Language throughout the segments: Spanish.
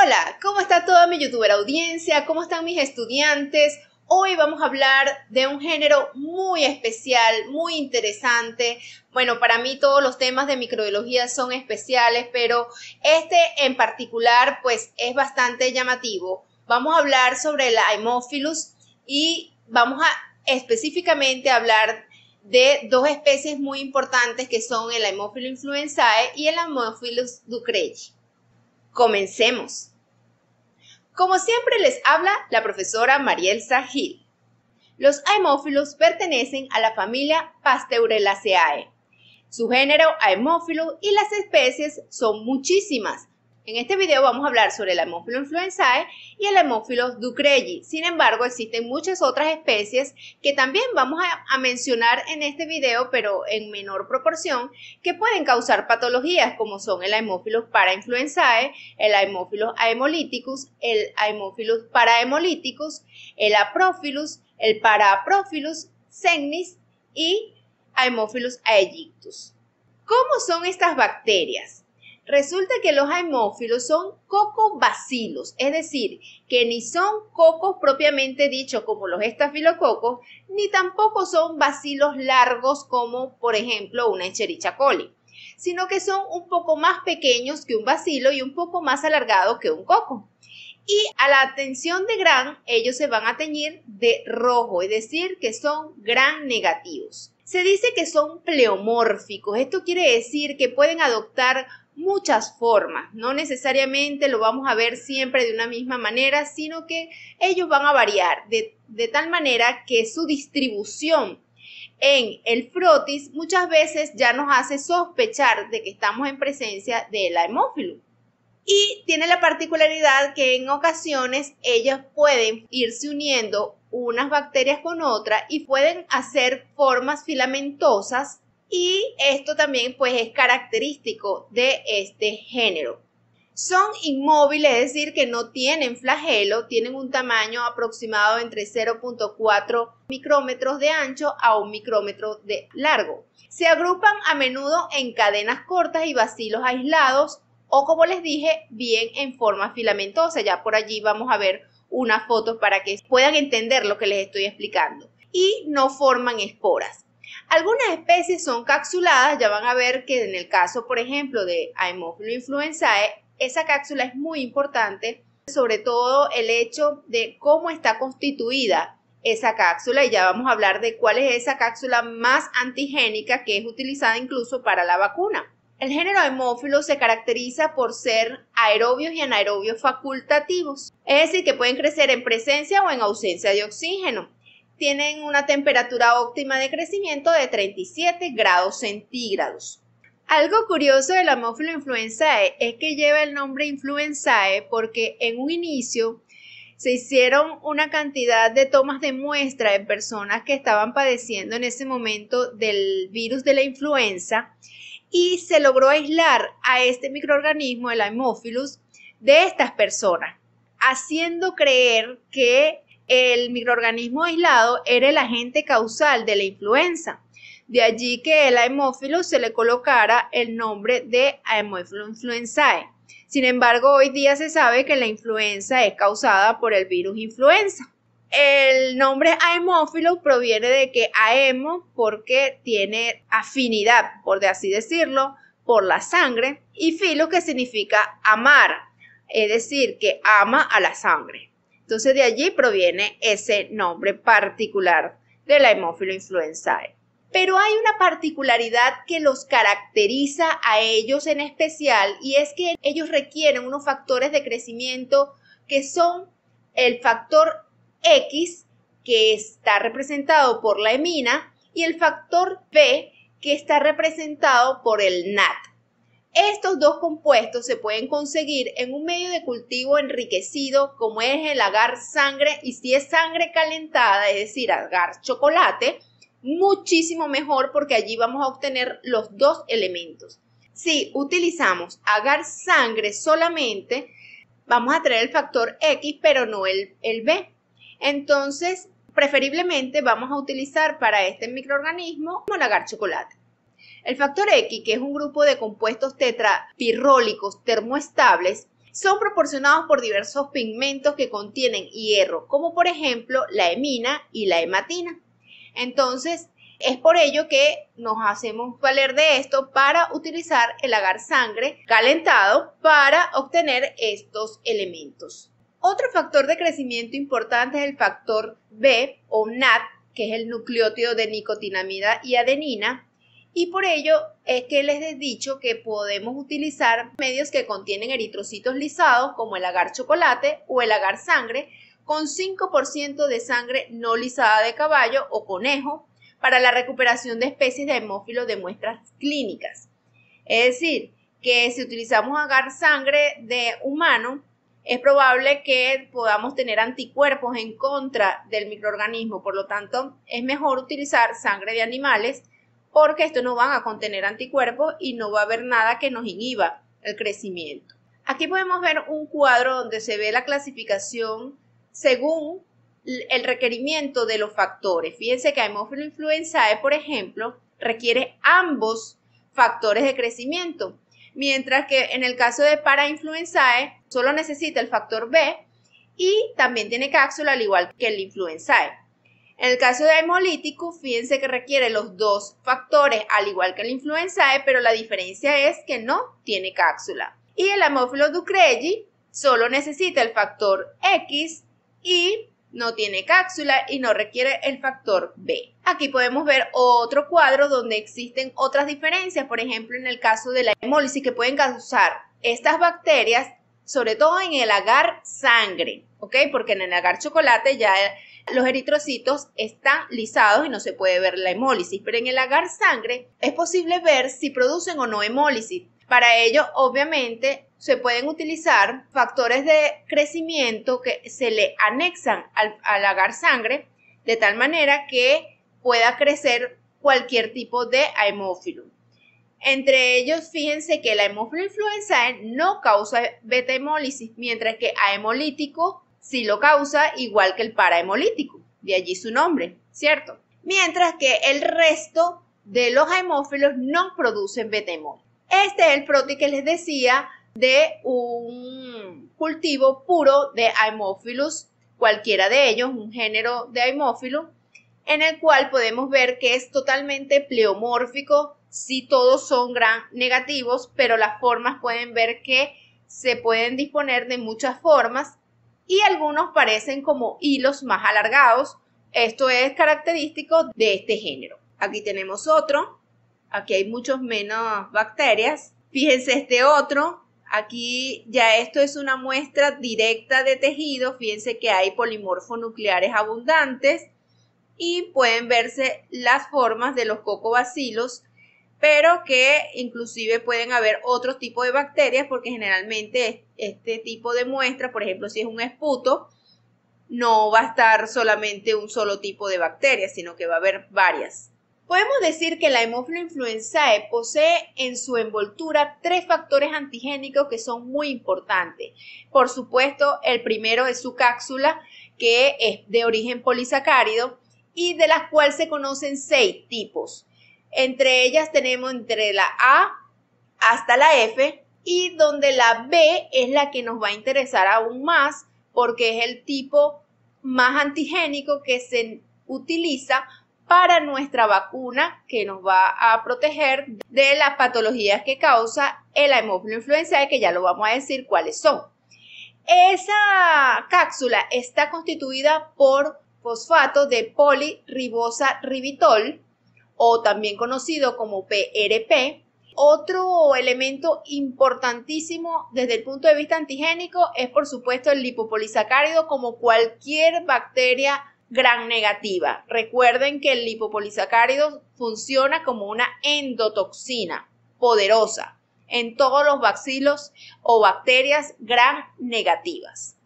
Hola, ¿cómo está toda mi youtuber audiencia? ¿Cómo están mis estudiantes? Hoy vamos a hablar de un género muy especial, muy interesante. Bueno, para mí todos los temas de microbiología son especiales, pero este en particular pues es bastante llamativo. Vamos a hablar sobre la Haemophilus y vamos a específicamente hablar de dos especies muy importantes que son el Haemophilus influenzae y el Haemophilus ducreyi. Comencemos. Como siempre les habla la profesora Marielsa Gil. Los Haemophilus pertenecen a la familia Pasteurelaceae. Su género Haemophilus y las especies son muchísimas, en este video vamos a hablar sobre el hemófilo influenzae y el Haemophilus ducreyi. Sin embargo, existen muchas otras especies que también vamos a, mencionar en este video, pero en menor proporción, que pueden causar patologías como son el para influenzae, el Haemophilus hemolyticus, el para parahemolyticus, el Aprophilus, el Paraprophilus Cennis y Haemophilus aegyptus. ¿Cómo son estas bacterias? Resulta que los haemófilos son cocobacilos, es decir, que ni son cocos propiamente dichos como los estafilococos, ni tampoco son bacilos largos como, por ejemplo, una Escherichia coli, sino que son un poco más pequeños que un bacilo y un poco más alargados que un coco. Y a la atención de gran, ellos se van a teñir de rojo, es decir, que son gran negativos. Se dice que son pleomórficos, esto quiere decir que pueden adoptar muchas formas. No necesariamente lo vamos a ver siempre de una misma manera, sino que ellos van a variar de, tal manera que su distribución en el frotis muchas veces ya nos hace sospechar de que estamos en presencia de la hemófilo Y tiene la particularidad que en ocasiones ellas pueden irse uniendo unas bacterias con otras y pueden hacer formas filamentosas y esto también pues es característico de este género. Son inmóviles, es decir, que no tienen flagelo, tienen un tamaño aproximado entre 0.4 micrómetros de ancho a 1 micrómetro de largo. Se agrupan a menudo en cadenas cortas y vacilos aislados o como les dije, bien en forma filamentosa. Ya por allí vamos a ver unas fotos para que puedan entender lo que les estoy explicando. Y no forman esporas. Algunas especies son capsuladas, ya van a ver que en el caso, por ejemplo, de Haemophilus influenzae, esa cápsula es muy importante, sobre todo el hecho de cómo está constituida esa cápsula y ya vamos a hablar de cuál es esa cápsula más antigénica que es utilizada incluso para la vacuna. El género hemófilo se caracteriza por ser aerobios y anaerobios facultativos, es decir, que pueden crecer en presencia o en ausencia de oxígeno tienen una temperatura óptima de crecimiento de 37 grados centígrados. Algo curioso de la influenzae es que lleva el nombre influenzae porque en un inicio se hicieron una cantidad de tomas de muestra de personas que estaban padeciendo en ese momento del virus de la influenza y se logró aislar a este microorganismo, el Haemophilus, de estas personas, haciendo creer que el microorganismo aislado era el agente causal de la influenza. De allí que el haemófilo se le colocara el nombre de Haemophilus influenzae. Sin embargo, hoy día se sabe que la influenza es causada por el virus influenza. El nombre haemófilo proviene de que Haemo porque tiene afinidad, por así decirlo, por la sangre y filo que significa amar, es decir, que ama a la sangre. Entonces de allí proviene ese nombre particular de la hemófilo influenzae. Pero hay una particularidad que los caracteriza a ellos en especial y es que ellos requieren unos factores de crecimiento que son el factor X que está representado por la hemina y el factor P que está representado por el NAT. Estos dos compuestos se pueden conseguir en un medio de cultivo enriquecido como es el agar sangre y si es sangre calentada, es decir, agar chocolate, muchísimo mejor porque allí vamos a obtener los dos elementos. Si utilizamos agar sangre solamente, vamos a traer el factor X pero no el, el B. Entonces, preferiblemente vamos a utilizar para este microorganismo el agar chocolate. El factor X, que es un grupo de compuestos tetrapirrólicos termoestables, son proporcionados por diversos pigmentos que contienen hierro, como por ejemplo la hemina y la hematina. Entonces, es por ello que nos hacemos valer de esto para utilizar el agar sangre calentado para obtener estos elementos. Otro factor de crecimiento importante es el factor B o NAT, que es el nucleótido de nicotinamida y adenina, y por ello es que les he dicho que podemos utilizar medios que contienen eritrocitos lisados como el agar chocolate o el agar sangre con 5% de sangre no lisada de caballo o conejo para la recuperación de especies de hemófilos de muestras clínicas. Es decir, que si utilizamos agar sangre de humano, es probable que podamos tener anticuerpos en contra del microorganismo. Por lo tanto, es mejor utilizar sangre de animales porque estos no van a contener anticuerpos y no va a haber nada que nos inhiba el crecimiento. Aquí podemos ver un cuadro donde se ve la clasificación según el requerimiento de los factores. Fíjense que hemófilo influenzae, por ejemplo, requiere ambos factores de crecimiento, mientras que en el caso de parainfluenzae solo necesita el factor B y también tiene cápsula al igual que el influenzae. En el caso de hemolítico, fíjense que requiere los dos factores, al igual que influenza influenzae, pero la diferencia es que no tiene cápsula. Y el hemófilo Ducreyi solo necesita el factor X y no tiene cápsula y no requiere el factor B. Aquí podemos ver otro cuadro donde existen otras diferencias, por ejemplo en el caso de la hemólisis que pueden causar estas bacterias, sobre todo en el agar sangre, ¿ok? Porque en el agar chocolate ya los eritrocitos están lisados y no se puede ver la hemólisis, pero en el agar sangre es posible ver si producen o no hemólisis. Para ello, obviamente, se pueden utilizar factores de crecimiento que se le anexan al, lagar agar sangre, de tal manera que pueda crecer cualquier tipo de hemófilo. Entre ellos, fíjense que la hemófilo influenzae no causa beta hemólisis, mientras que hemolítico... Si lo causa igual que el parahemolítico, de allí su nombre, ¿cierto? Mientras que el resto de los hemófilos no producen betemol. Este es el protí que les decía de un cultivo puro de Haemophilus, cualquiera de ellos, un género de Haemophilus, en el cual podemos ver que es totalmente pleomórfico, si todos son gran negativos, pero las formas pueden ver que se pueden disponer de muchas formas y algunos parecen como hilos más alargados. Esto es característico de este género. Aquí tenemos otro. Aquí hay muchos menos bacterias. Fíjense este otro. Aquí ya esto es una muestra directa de tejido. Fíjense que hay nucleares abundantes y pueden verse las formas de los cocobacilos pero que inclusive pueden haber otros tipos de bacterias porque generalmente este tipo de muestra, por ejemplo, si es un esputo, no va a estar solamente un solo tipo de bacterias, sino que va a haber varias. Podemos decir que la hemófila influenzae posee en su envoltura tres factores antigénicos que son muy importantes. Por supuesto, el primero es su cápsula, que es de origen polisacárido y de las cuales se conocen seis tipos. Entre ellas tenemos entre la A hasta la F y donde la B es la que nos va a interesar aún más porque es el tipo más antigénico que se utiliza para nuestra vacuna que nos va a proteger de las patologías que causa el hemófilo influenzae, que ya lo vamos a decir cuáles son. Esa cápsula está constituida por fosfato de poliribosa ribitol, o también conocido como PRP. Otro elemento importantísimo desde el punto de vista antigénico es por supuesto el lipopolisacárido como cualquier bacteria gran negativa. Recuerden que el lipopolisacárido funciona como una endotoxina poderosa en todos los bacilos o bacterias gran negativas.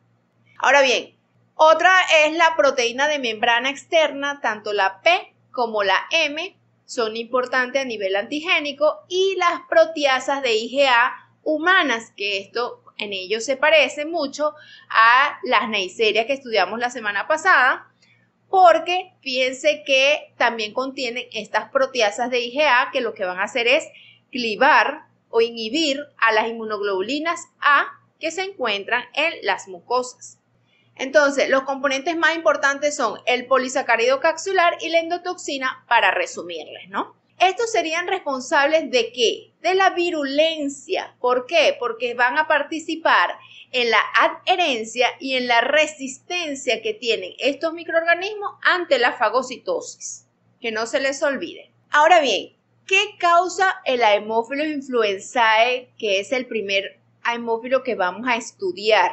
Ahora bien, otra es la proteína de membrana externa, tanto la P como la M, son importantes a nivel antigénico y las proteasas de IgA humanas, que esto en ellos se parece mucho a las neiserias que estudiamos la semana pasada, porque piense que también contienen estas proteasas de IgA que lo que van a hacer es clivar o inhibir a las inmunoglobulinas A que se encuentran en las mucosas. Entonces, los componentes más importantes son el polisacárido capsular y la endotoxina, para resumirles, ¿no? Estos serían responsables de qué? De la virulencia. ¿Por qué? Porque van a participar en la adherencia y en la resistencia que tienen estos microorganismos ante la fagocitosis. Que no se les olvide. Ahora bien, ¿qué causa el Haemophilus influenzae, que es el primer haemófilo que vamos a estudiar?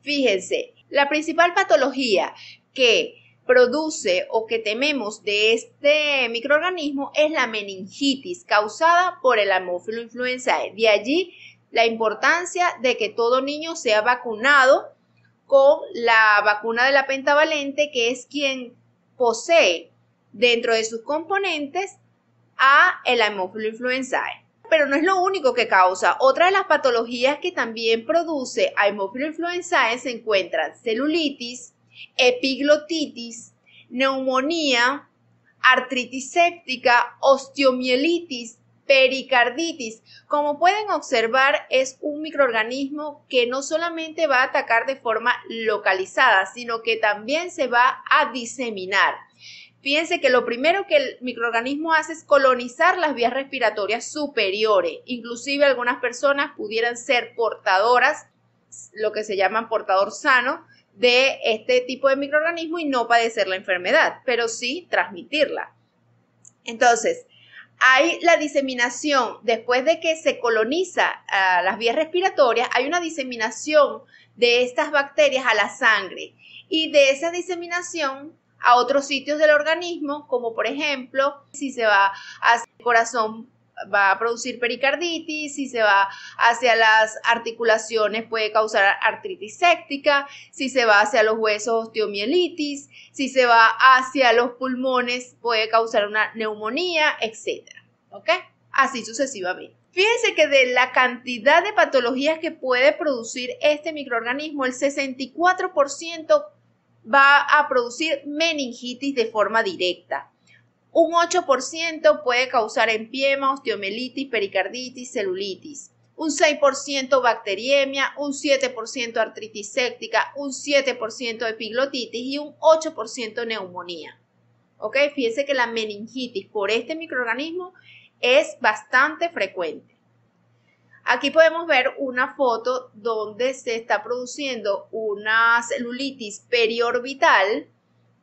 Fíjense, la principal patología que produce o que tememos de este microorganismo es la meningitis causada por el hemófilo influenzae. De allí la importancia de que todo niño sea vacunado con la vacuna de la pentavalente, que es quien posee dentro de sus componentes a el influenzae pero no es lo único que causa. Otra de las patologías que también produce Haemophilus influenzae se encuentran celulitis, epiglotitis, neumonía, artritis séptica, osteomielitis, pericarditis. Como pueden observar, es un microorganismo que no solamente va a atacar de forma localizada, sino que también se va a diseminar. Fíjense que lo primero que el microorganismo hace es colonizar las vías respiratorias superiores. Inclusive algunas personas pudieran ser portadoras, lo que se llama portador sano, de este tipo de microorganismo y no padecer la enfermedad, pero sí transmitirla. Entonces, hay la diseminación, después de que se coloniza a ah, las vías respiratorias, hay una diseminación de estas bacterias a la sangre y de esa diseminación a otros sitios del organismo, como por ejemplo, si se va hacia el corazón va a producir pericarditis, si se va hacia las articulaciones puede causar artritis séptica, si se va hacia los huesos osteomielitis, si se va hacia los pulmones puede causar una neumonía, etc. ¿Ok? Así sucesivamente. Fíjense que de la cantidad de patologías que puede producir este microorganismo, el 64% va a producir meningitis de forma directa. Un 8% puede causar empiema, osteomelitis, pericarditis, celulitis. Un 6% bacteriemia, un 7% artritis séptica, un 7% epiglotitis y un 8% neumonía. ¿Ok? Fíjense que la meningitis por este microorganismo es bastante frecuente. Aquí podemos ver una foto donde se está produciendo una celulitis periorbital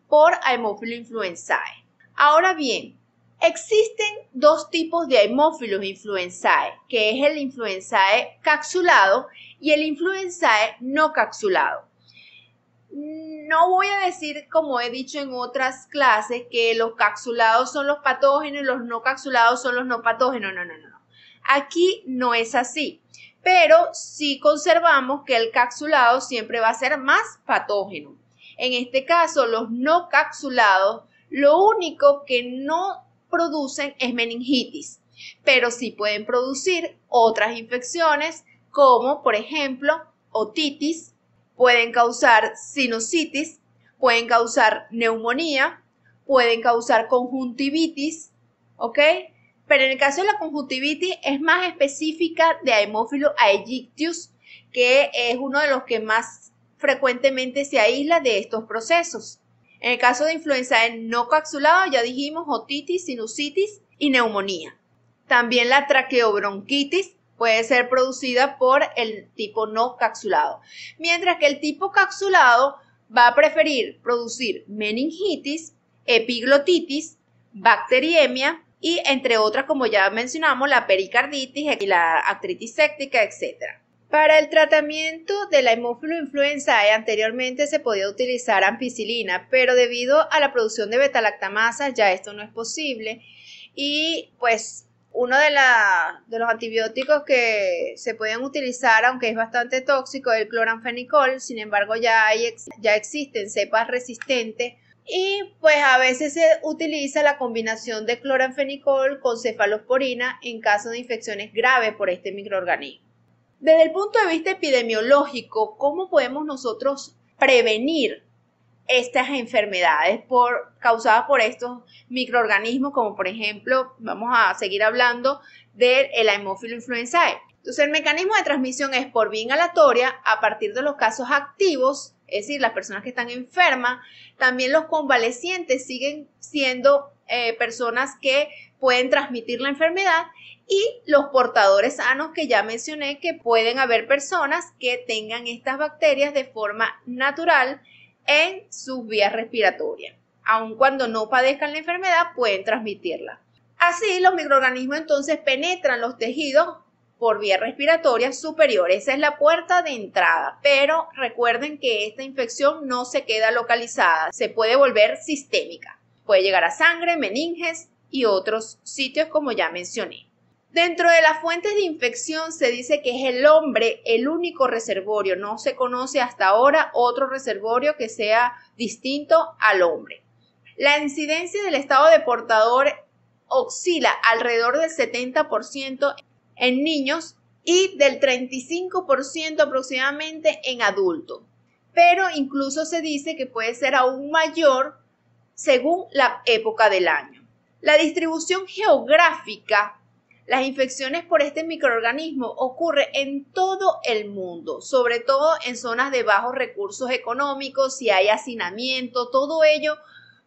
por Haemophilus influenzae. Ahora bien, existen dos tipos de Haemophilus influenzae, que es el influenzae capsulado y el influenzae no capsulado. No voy a decir, como he dicho en otras clases, que los capsulados son los patógenos y los no capsulados son los no patógenos. No, no, no. Aquí no es así, pero sí conservamos que el capsulado siempre va a ser más patógeno. En este caso, los no capsulados, lo único que no producen es meningitis, pero sí pueden producir otras infecciones como, por ejemplo, otitis, pueden causar sinusitis, pueden causar neumonía, pueden causar conjuntivitis, ¿ok? pero en el caso de la conjuntivitis es más específica de Haemophilus aegyptius, que es uno de los que más frecuentemente se aísla de estos procesos. En el caso de influenza e no capsulado, ya dijimos otitis, sinusitis y neumonía. También la traqueobronquitis puede ser producida por el tipo no capsulado, mientras que el tipo capsulado va a preferir producir meningitis, epiglotitis, bacteriemia, y entre otras, como ya mencionamos, la pericarditis y la artritis séptica, etc. Para el tratamiento de la hemófilo-influenzae anteriormente se podía utilizar ampicilina, pero debido a la producción de betalactamasas ya esto no es posible y pues uno de, los antibióticos que se pueden utilizar, aunque es bastante tóxico, es el cloranfenicol. Sin embargo, ya, ya existen cepas resistentes y pues a veces se utiliza la combinación de cloranfenicol con cefalosporina en caso de infecciones graves por este microorganismo. Desde el punto de vista epidemiológico, ¿cómo podemos nosotros prevenir estas enfermedades causadas por estos microorganismos, como por ejemplo, vamos a seguir hablando del hemófilo influenzae? Entonces, el mecanismo de transmisión es por vía aleatoria a partir de los casos activos es decir, las personas que están enfermas, también los convalecientes siguen siendo eh, personas que pueden transmitir la enfermedad y los portadores sanos que ya mencioné que pueden haber personas que tengan estas bacterias de forma natural en sus vías respiratorias. Aun cuando no padezcan la enfermedad, pueden transmitirla. Así, los microorganismos entonces penetran los tejidos por vía respiratoria superior. Esa es la puerta de entrada. Pero recuerden que esta infección no se queda localizada, se puede volver sistémica. Puede llegar a sangre, meninges y otros sitios como ya mencioné. Dentro de las fuentes de infección se dice que es el hombre el único reservorio. No se conoce hasta ahora otro reservorio que sea distinto al hombre. La incidencia del estado de portador oscila alrededor del 70% en niños y del 35% aproximadamente en adultos. Pero incluso se dice que puede ser aún mayor según la época del año. La distribución geográfica, las infecciones por este microorganismo ocurre en todo el mundo, sobre todo en zonas de bajos recursos económicos, si hay hacinamiento, todo ello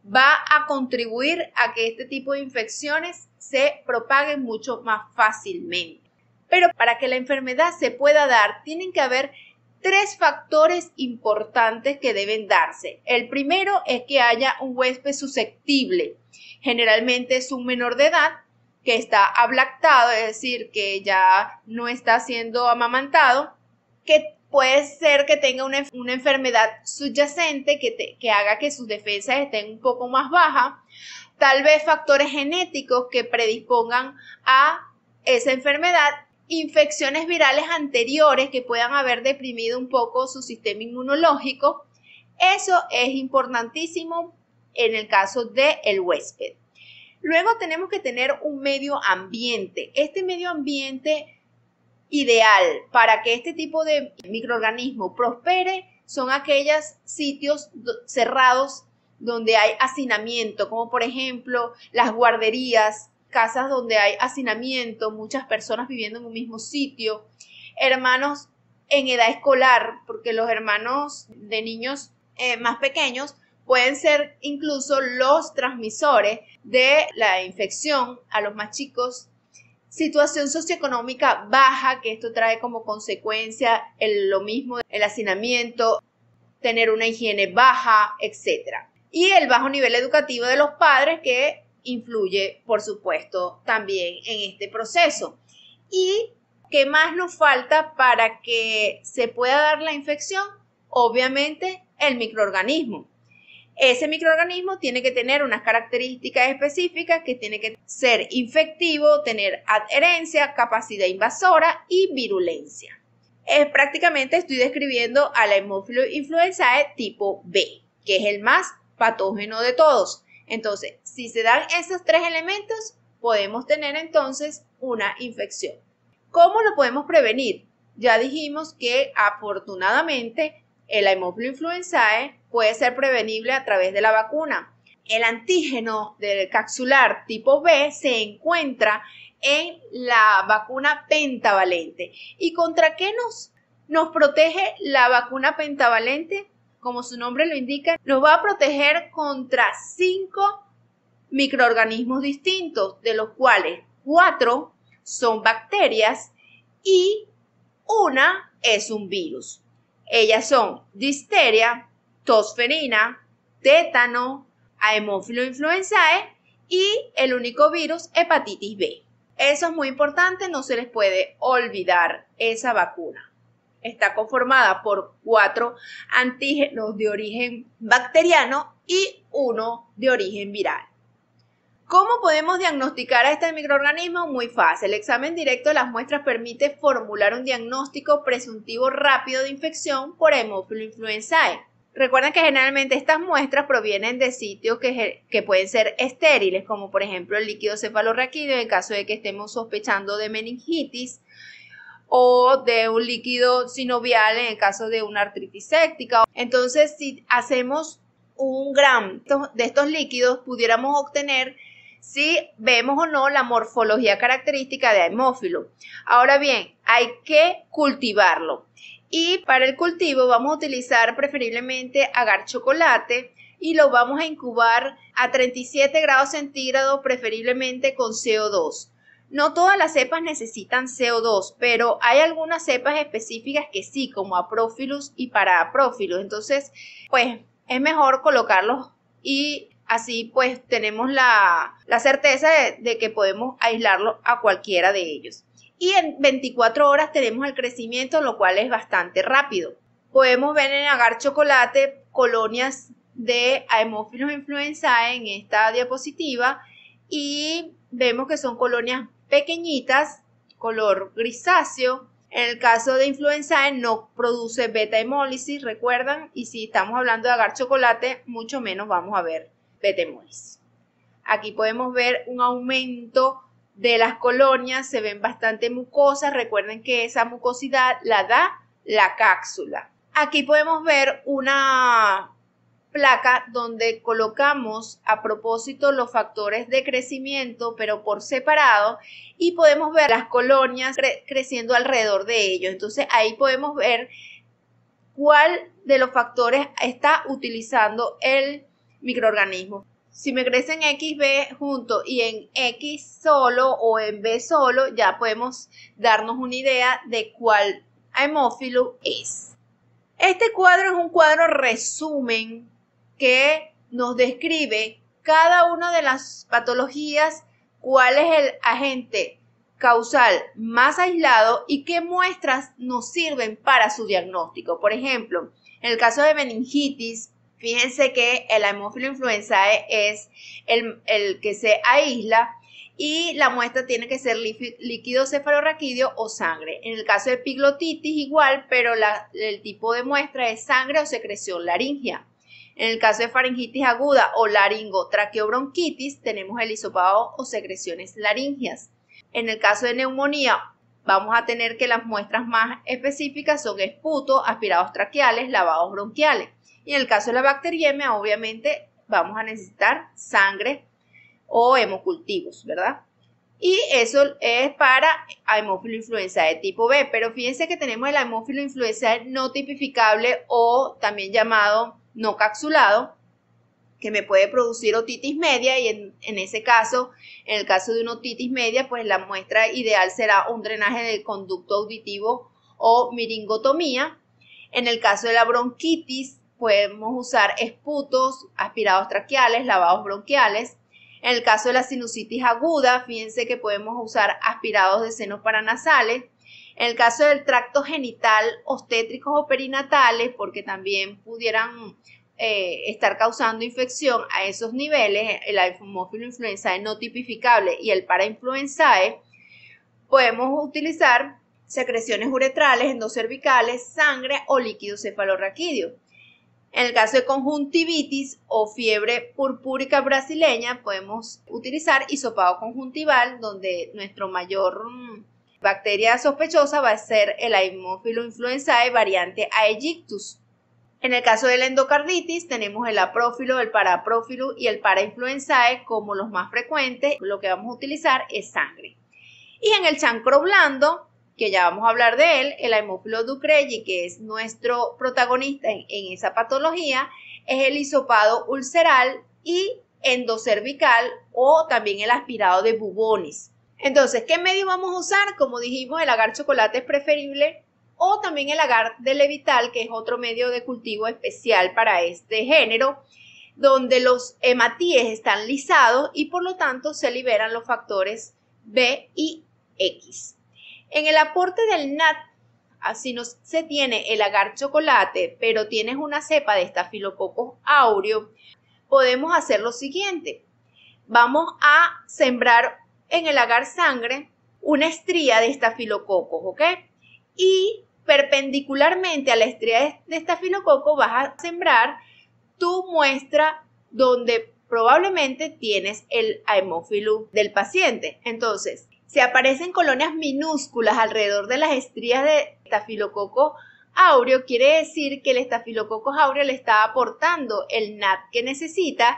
va a contribuir a que este tipo de infecciones se propague mucho más fácilmente. Pero para que la enfermedad se pueda dar, tienen que haber tres factores importantes que deben darse. El primero es que haya un huésped susceptible. Generalmente es un menor de edad que está ablactado, es decir, que ya no está siendo amamantado, que puede ser que tenga una, enfermedad subyacente que, que haga que sus defensas estén un poco más bajas tal vez factores genéticos que predispongan a esa enfermedad, infecciones virales anteriores que puedan haber deprimido un poco su sistema inmunológico. Eso es importantísimo en el caso del huésped. Luego tenemos que tener un medio ambiente. Este medio ambiente ideal para que este tipo de microorganismo prospere son aquellos sitios cerrados donde hay hacinamiento, como por ejemplo las guarderías, casas donde hay hacinamiento, muchas personas viviendo en un mismo sitio, hermanos en edad escolar, porque los hermanos de niños eh, más pequeños pueden ser incluso los transmisores de la infección a los más chicos. Situación socioeconómica baja, que esto trae como consecuencia lo mismo, el hacinamiento, tener una higiene baja, etc y el bajo nivel educativo de los padres que influye, por supuesto, también en este proceso. ¿Y qué más nos falta para que se pueda dar la infección? Obviamente, el microorganismo. Ese microorganismo tiene que tener unas características específicas que tiene que ser infectivo, tener adherencia, capacidad invasora y virulencia. Es, prácticamente estoy describiendo a la influenza influenzae tipo B, que es el más patógeno de todos. Entonces, si se dan esos tres elementos, podemos tener entonces una infección. ¿Cómo lo podemos prevenir? Ya dijimos que afortunadamente el hemófilo influenzae puede ser prevenible a través de la vacuna. El antígeno del capsular tipo B se encuentra en la vacuna pentavalente. ¿Y contra qué nos, nos protege la vacuna pentavalente? como su nombre lo indica, nos va a proteger contra cinco microorganismos distintos, de los cuales cuatro son bacterias y una es un virus. Ellas son disteria, tosferina, tétano, hemófilo influenzae y el único virus, hepatitis B. Eso es muy importante, no se les puede olvidar esa vacuna está conformada por cuatro antígenos de origen bacteriano y uno de origen viral. ¿Cómo podemos diagnosticar a este microorganismo? Muy fácil. El examen directo de las muestras permite formular un diagnóstico presuntivo rápido de infección por influenza influenzae. Recuerden que generalmente estas muestras provienen de sitios que, que, pueden ser estériles, como por ejemplo el líquido cefalorraquídeo en caso de que estemos sospechando de meningitis, o de un líquido sinovial en el caso de una artritis séptica. Entonces, si hacemos un gram de estos líquidos, pudiéramos obtener si vemos o no la morfología característica de hemófilo. Ahora bien, hay que cultivarlo. Y para el cultivo vamos a utilizar preferiblemente agar chocolate y lo vamos a incubar a 37 grados centígrados, preferiblemente con CO2. No todas las cepas necesitan CO2, pero hay algunas cepas específicas que sí, como Aprofilus y Paraprófilus. Entonces, pues es mejor colocarlos y así pues tenemos la, certeza de, que podemos aislarlo a cualquiera de ellos. Y en 24 horas tenemos el crecimiento, lo cual es bastante rápido. Podemos ver en agar chocolate colonias de Haemophilus influenzae en esta diapositiva y vemos que son colonias pequeñitas, color grisáceo. En el caso de influenza no produce beta hemólisis, recuerdan, y si estamos hablando de agar chocolate, mucho menos vamos a ver beta hemólisis. Aquí podemos ver un aumento de las colonias, se ven bastante mucosas, recuerden que esa mucosidad la da la cápsula. Aquí podemos ver una placa donde colocamos a propósito los factores de crecimiento, pero por separado, y podemos ver las colonias creciendo alrededor de ellos. Entonces ahí podemos ver cuál de los factores está utilizando el microorganismo. Si me crece crecen XB junto y en X solo o en B solo, ya podemos darnos una idea de cuál hemófilo es. Este cuadro es un cuadro resumen que nos describe cada una de las patologías, cuál es el agente causal más aislado y qué muestras nos sirven para su diagnóstico. Por ejemplo, en el caso de meningitis, fíjense que el hemófilo influenzae es el, que se aísla y la muestra tiene que ser líquido cefalorraquídeo o sangre. En el caso de piglotitis igual, pero el tipo de muestra es sangre o secreción laringea. En el caso de faringitis aguda o laringotraqueobronquitis, tenemos el hisopado o secreciones laringias. En el caso de neumonía, vamos a tener que las muestras más específicas son esputo, aspirados traqueales, lavados bronquiales. Y en el caso de la bacteriemia, obviamente, vamos a necesitar sangre o hemocultivos, ¿verdad? Y eso es para hemófilo influenza de tipo B. Pero fíjense que tenemos el hemófilo influenza no tipificable o también llamado no capsulado, que me puede producir otitis media y en, ese caso, en el caso de una otitis media, pues la muestra ideal será un drenaje del conducto auditivo o miringotomía. En el caso de la bronquitis, podemos usar esputos, aspirados traqueales, lavados bronquiales. En el caso de la sinusitis aguda, fíjense que podemos usar aspirados de senos paranasales en el caso del tracto genital obstétricos o perinatales, porque también pudieran eh, estar causando infección a esos niveles, el alfomófilo influenzae no tipificable y el parainfluenzae, podemos utilizar secreciones uretrales, endocervicales, sangre o líquido cefalorraquídeo. En el caso de conjuntivitis o fiebre purpúrica brasileña, podemos utilizar hisopado conjuntival, donde nuestro mayor mm, Bacteria sospechosa va a ser el Haemophilus influenzae variante Aegyptus. En el caso de la endocarditis tenemos el aprófilo, el paraprófilo y el parainfluenzae como los más frecuentes. Lo que vamos a utilizar es sangre. Y en el chancro blando, que ya vamos a hablar de él, el hemófilo Ducreyi, que es nuestro protagonista en, esa patología, es el hisopado ulceral y endocervical o también el aspirado de bubonis. Entonces, ¿qué medio vamos a usar? Como dijimos, el agar chocolate es preferible o también el agar de levital, que es otro medio de cultivo especial para este género, donde los hematíes están lisados y por lo tanto se liberan los factores B y X. En el aporte del NAT, así no se tiene el agar chocolate, pero tienes una cepa de estafilococos aureo, podemos hacer lo siguiente. Vamos a sembrar en el agar sangre una estría de estafilococos, ¿ok? Y perpendicularmente a la estría de estafilococo vas a sembrar tu muestra donde probablemente tienes el hemófilo del paciente. Entonces, se aparecen colonias minúsculas alrededor de las estrías de estafilococo aureo quiere decir que el estafilococo aureo le está aportando el NAT que necesita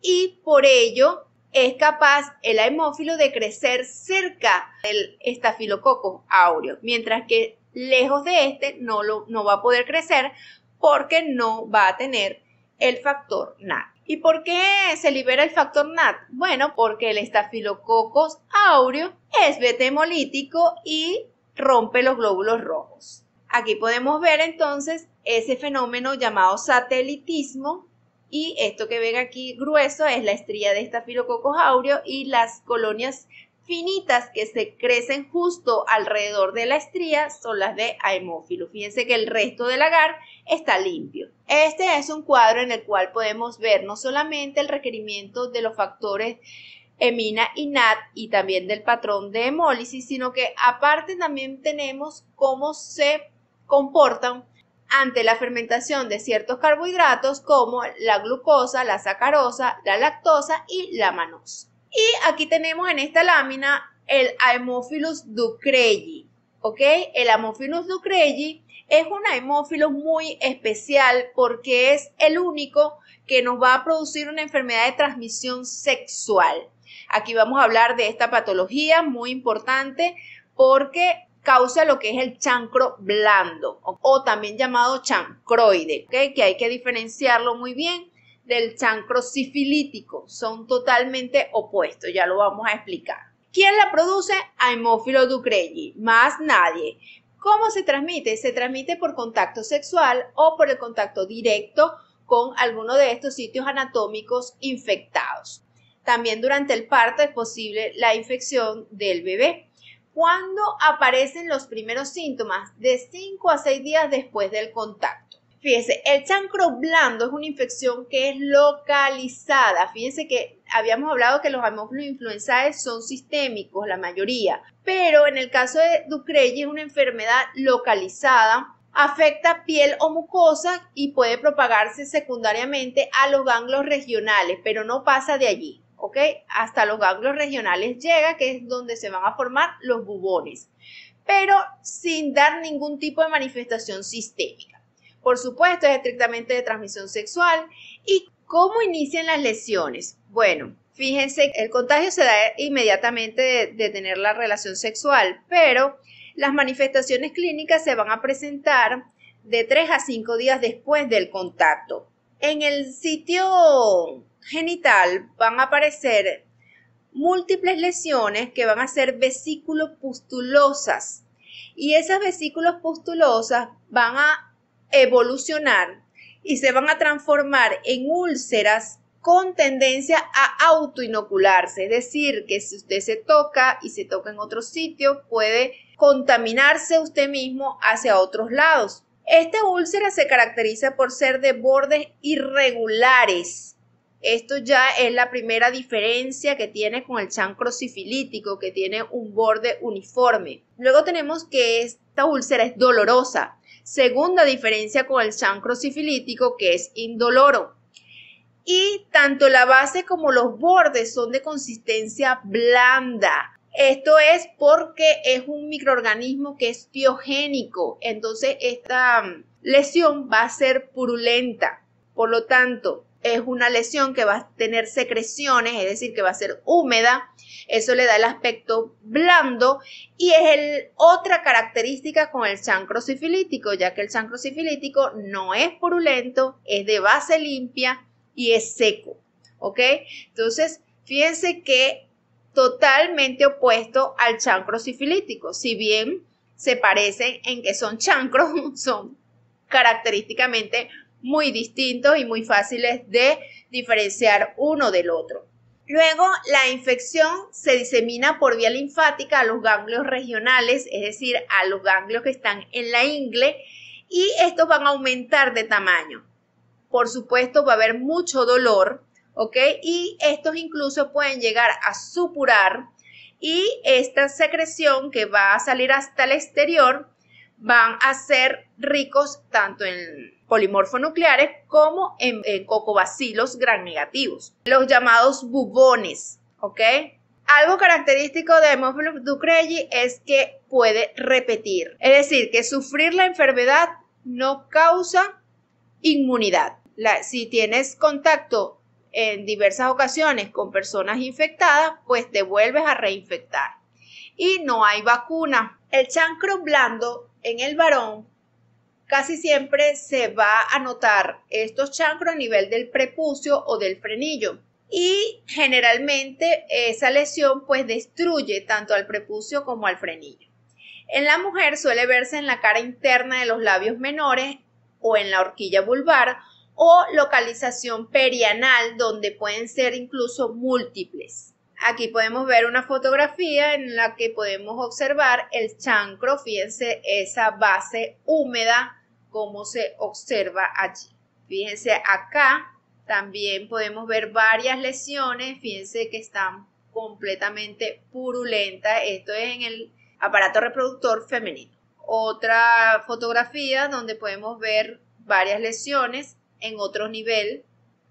y por ello es capaz el hemófilo de crecer cerca del estafilococo aureo, mientras que lejos de este no, lo, no va a poder crecer porque no va a tener el factor NAT. ¿Y por qué se libera el factor NAT? Bueno, porque el estafilococos aureo es betemolítico y rompe los glóbulos rojos. Aquí podemos ver entonces ese fenómeno llamado satelitismo y esto que ven aquí grueso es la estría de estafilococos aureo y las colonias finitas que se crecen justo alrededor de la estría son las de Haemophilus. Fíjense que el resto del agar está limpio. Este es un cuadro en el cual podemos ver no solamente el requerimiento de los factores emina y nat y también del patrón de hemólisis, sino que aparte también tenemos cómo se comportan ante la fermentación de ciertos carbohidratos como la glucosa, la sacarosa, la lactosa y la manosa. Y aquí tenemos en esta lámina el Haemophilus ducreyi, ¿ok? El Haemophilus ducreyi es un Haemophilus muy especial porque es el único que nos va a producir una enfermedad de transmisión sexual. Aquí vamos a hablar de esta patología muy importante porque causa lo que es el chancro blando o, también llamado chancroide, que hay que diferenciarlo muy bien del chancro sifilítico. Son totalmente opuestos, ya lo vamos a explicar. ¿Quién la produce? Haemophilus ducreyi, más nadie. ¿Cómo se transmite? Se transmite por contacto sexual o por el contacto directo con alguno de estos sitios anatómicos infectados. También durante el parto es posible la infección del bebé. Cuando aparecen los primeros síntomas? De 5 a 6 días después del contacto. Fíjense, el chancro blando es una infección que es localizada. Fíjense que habíamos hablado que los hemófilos influenzae son sistémicos, la mayoría. Pero en el caso de ducrey es una enfermedad localizada afecta piel o mucosa y puede propagarse secundariamente a los ganglios regionales, pero no pasa de allí. Hasta los ganglios regionales llega, que es donde se van a formar los bubones, pero sin dar ningún tipo de manifestación sistémica. Por supuesto, es estrictamente de transmisión sexual. ¿Y cómo inician las lesiones? Bueno, fíjense, el contagio se da inmediatamente de, de tener la relación sexual, pero las manifestaciones clínicas se van a presentar de 3 a 5 días después del contacto. En el sitio genital van a aparecer múltiples lesiones que van a ser vesículos pustulosas. Y esas vesículas pustulosas van a evolucionar y se van a transformar en úlceras con tendencia a autoinocularse, es decir, que si usted se toca y se toca en otro sitio, puede contaminarse usted mismo hacia otros lados. Esta úlcera se caracteriza por ser de bordes irregulares, esto ya es la primera diferencia que tiene con el chancro sifilítico, que tiene un borde uniforme. Luego tenemos que esta úlcera es dolorosa. Segunda diferencia con el chancro sifilítico, que es indoloro. Y tanto la base como los bordes son de consistencia blanda. Esto es porque es un microorganismo que es biogénico, entonces esta mm, lesión va a ser purulenta. Por lo tanto, es una lesión que va a tener secreciones, es decir, que va a ser húmeda. Eso le da el aspecto blando y es otra característica con el chancro sifilítico, ya que el chancro sifilítico no es purulento, es de base limpia y es seco. ¿Ok? Entonces, fíjense que totalmente opuesto al chancro sifilítico, si bien se parecen en que son chancros, son característicamente muy distintos y muy fáciles de diferenciar uno del otro. Luego, la infección se disemina por vía linfática a los ganglios regionales, es decir, a los ganglios que están en la ingle, y estos van a aumentar de tamaño. Por supuesto, va a haber mucho dolor, ¿ok? Y estos incluso pueden llegar a supurar y esta secreción que va a salir hasta el exterior van a ser ricos tanto en polimorfonucleares como en, eh, cocobacilos gran negativos, los llamados bubones, ¿ok? Algo característico de *Hemophilus ducreyi es que puede repetir, es decir, que sufrir la enfermedad no causa inmunidad. si tienes contacto en diversas ocasiones con personas infectadas, pues te vuelves a reinfectar. Y no hay vacuna. El chancro blando en el varón casi siempre se va a notar estos chancros a nivel del prepucio o del frenillo. Y generalmente esa lesión pues destruye tanto al prepucio como al frenillo. En la mujer suele verse en la cara interna de los labios menores o en la horquilla vulvar o localización perianal donde pueden ser incluso múltiples. Aquí podemos ver una fotografía en la que podemos observar el chancro, fíjense esa base húmeda como se observa allí. Fíjense acá también podemos ver varias lesiones, fíjense que están completamente purulentas, esto es en el aparato reproductor femenino. Otra fotografía donde podemos ver varias lesiones en otro nivel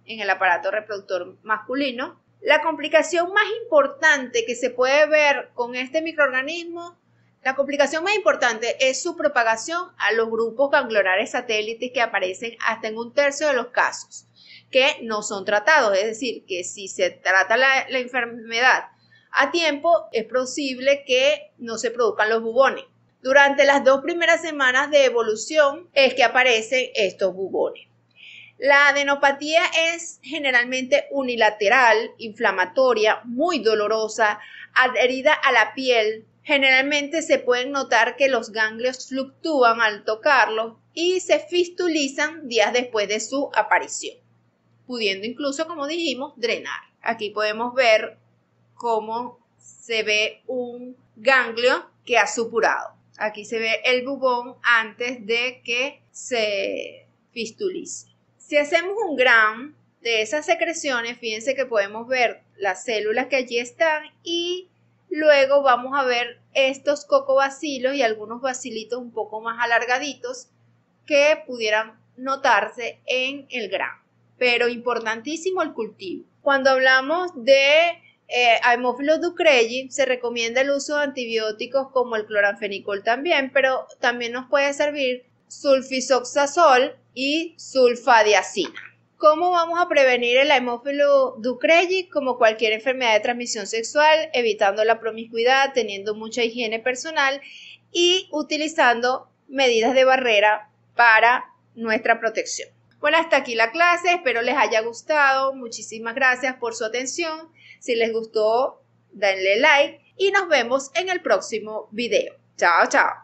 en el aparato reproductor masculino. La complicación más importante que se puede ver con este microorganismo la complicación más importante es su propagación a los grupos ganglionares satélites que aparecen hasta en un tercio de los casos, que no son tratados. Es decir, que si se trata la, la enfermedad a tiempo, es posible que no se produzcan los bubones. Durante las dos primeras semanas de evolución es que aparecen estos bubones. La adenopatía es generalmente unilateral, inflamatoria, muy dolorosa, adherida a la piel, Generalmente se pueden notar que los ganglios fluctúan al tocarlos y se fistulizan días después de su aparición, pudiendo incluso, como dijimos, drenar. Aquí podemos ver cómo se ve un ganglio que ha supurado. Aquí se ve el bubón antes de que se fistulice. Si hacemos un gram de esas secreciones, fíjense que podemos ver las células que allí están y Luego vamos a ver estos cocobacilos y algunos bacilitos un poco más alargaditos que pudieran notarse en el grano. Pero importantísimo el cultivo. Cuando hablamos de eh, Haemophilus ducreyi se recomienda el uso de antibióticos como el cloranfenicol también, pero también nos puede servir sulfisoxazol y sulfadiacina. ¿Cómo vamos a prevenir el hemófilo Ducreyi como cualquier enfermedad de transmisión sexual, evitando la promiscuidad, teniendo mucha higiene personal y utilizando medidas de barrera para nuestra protección? Bueno, hasta aquí la clase, espero les haya gustado, muchísimas gracias por su atención, si les gustó, denle like y nos vemos en el próximo video. Chao, chao.